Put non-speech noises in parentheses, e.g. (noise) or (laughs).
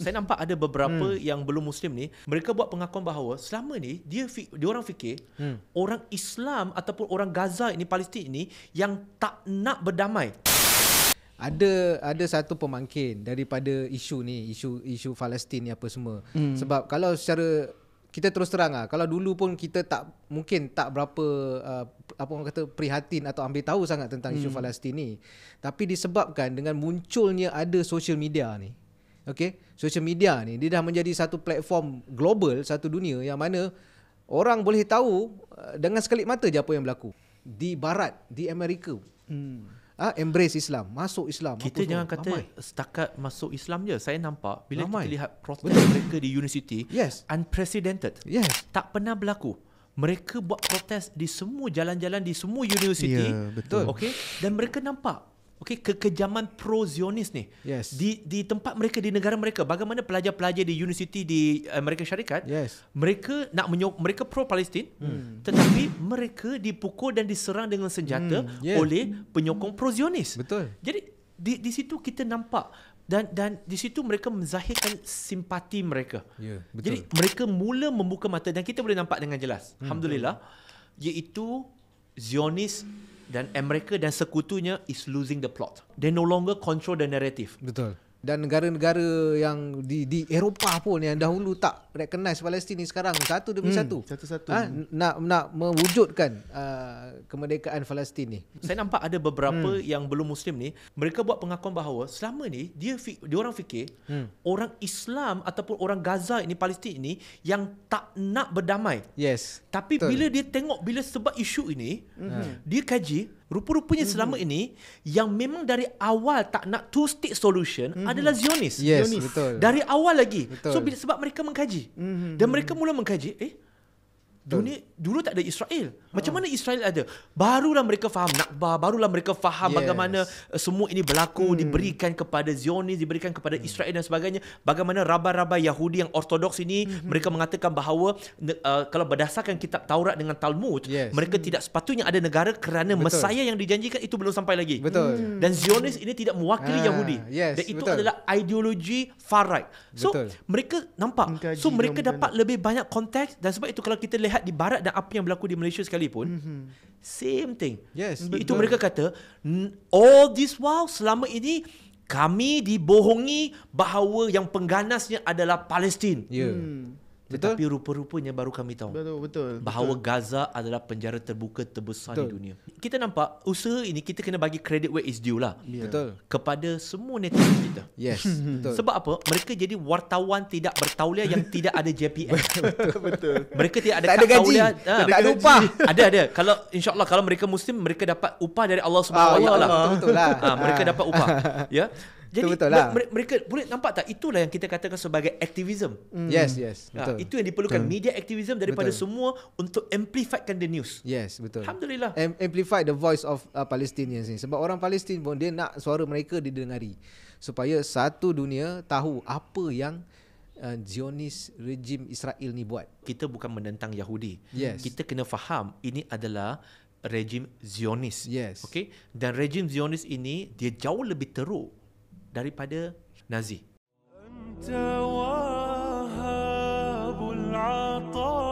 saya nampak ada beberapa hmm. yang belum muslim ni mereka buat pengakuan bahawa selama ni dia dia orang fikir hmm. orang Islam ataupun orang Gaza ini Palestin ini yang tak nak berdamai ada ada satu pemangkin daripada isu ni isu isu Palestin ni apa semua hmm. sebab kalau secara kita terus terang lah kalau dulu pun kita tak mungkin tak berapa uh, apa orang kata prihatin atau ambil tahu sangat tentang hmm. isu Palestin ni tapi disebabkan dengan munculnya ada social media ni Okay, social media ni dia dah menjadi satu platform global, satu dunia yang mana orang boleh tahu eh, dengan sekelip mata je apa yang berlaku. Di barat, di Amerika. Hmm. Ha, embrace Islam, masuk Islam. Kita jangan tahu, kata ramai. setakat masuk Islam je. Saya nampak bila ramai. kita lihat protest mereka di university, yes. unprecedented. Yes. Tak pernah berlaku. Mereka buat protes di semua jalan-jalan di semua university, yeah, betul. Okay? Dan mereka nampak Okey, kekejaman pro-Zionis ni. Yes. Di di tempat mereka di negara mereka, bagaimana pelajar-pelajar di universiti di Amerika Syarikat, yes. mereka nak menyok mereka pro Palestin, hmm. (clears throat) tetapi mereka dipukul dan diserang dengan senjata hmm. yeah. oleh penyokong pro-Zionis. Betul. Jadi di di situ kita nampak dan dan di situ mereka menzahirkan simpati mereka. yeah, betul. Jadi mereka mula membuka mata dan kita boleh nampak dengan jelas. Hmm. Alhamdulillah. Iaitu Zionis dan Amerika dan sekutunya is losing the plot. They no longer control the narrative. Betul dan negara-negara yang di di Eropah pun yang dahulu tak recognize Palestin ni sekarang satu demi hmm, satu satu-satu ha? nak nak mewujudkan uh, kemerdekaan Palestin ni saya nampak ada beberapa hmm. yang belum muslim ni mereka buat pengakuan bahawa selama ni dia dia orang fikir hmm. orang Islam ataupun orang Gaza ini Palestin ini yang tak nak berdamai yes tapi Betul. bila dia tengok bila sebab isu ini hmm. dia kaji Rupa-rupanya mm-hmm. selama ini yang memang dari awal tak nak two state solution mm-hmm. adalah Zionis. Yes, Zionis. betul. Dari awal lagi. Betul. So sebab mereka mengkaji. Mm-hmm. Dan mhm, mereka mhm. mula mengkaji, eh Dunia dulu tak ada Israel. Macam mana Israel ada? Barulah mereka faham Nakba, barulah mereka faham yes. bagaimana eh, semua ini berlaku hmm. diberikan kepada Zionis, diberikan kepada hmm. Israel dan sebagainya. Bagaimana raba-raba Yahudi yang ortodoks ini hmm. mereka mengatakan bahawa uh, kalau berdasarkan kitab Taurat dengan Talmud, yes. mereka hmm. tidak sepatutnya ada negara kerana betul. Mesaya yang dijanjikan itu belum sampai lagi. Betul. Hmm. Dan Zionis ini tidak mewakili ah, Yahudi. Yes, dan itu betul. adalah ideologi far right. So betul. mereka nampak Engkaji so mereka dapat lebih banyak konteks dan sebab itu kalau kita lihat lihat di barat dan apa yang berlaku di Malaysia sekalipun mm-hmm. same thing yes itu betul. mereka kata all this while selama ini kami dibohongi bahawa yang pengganasnya adalah Palestin yeah. mm. Betul? Tetapi rupa-rupanya baru kami tahu betul, betul, bahawa betul. Gaza adalah penjara terbuka terbesar betul. di dunia. Kita nampak usaha ini kita kena bagi credit where is due lah. Ya. Yeah. Betul. Kepada semua netizen kita. Yes. Hmm. Betul. Sebab apa? Mereka jadi wartawan tidak bertauliah yang tidak ada JPN. (laughs) betul, betul. Mereka tidak ada tak ada gaji. Ha, tak ada, ah. ada gaji. upah. ada ada. Kalau insyaallah kalau mereka muslim mereka dapat upah dari Allah swt oh, ya lah. Betul betul lah. Ha, mereka dapat upah. (laughs) Ya. Yeah? Jadi betul lah. mereka boleh nampak tak itulah yang kita katakan sebagai aktivism. Mm. Yes, hmm. yes, ha, betul. itu yang diperlukan betul. Hmm. media aktivism daripada betul. semua untuk amplifykan the news. Yes, betul. Alhamdulillah. Am- amplify the voice of uh, Palestinians ni sebab orang Palestin pun dia nak suara mereka didengari supaya satu dunia tahu apa yang uh, Zionis rejim Israel ni buat. Kita bukan menentang Yahudi. Yes. Kita kena faham ini adalah rejim Zionis. Yes. Okay. Dan rejim Zionis ini dia jauh lebih teruk daripada Nazi. Anta wahabul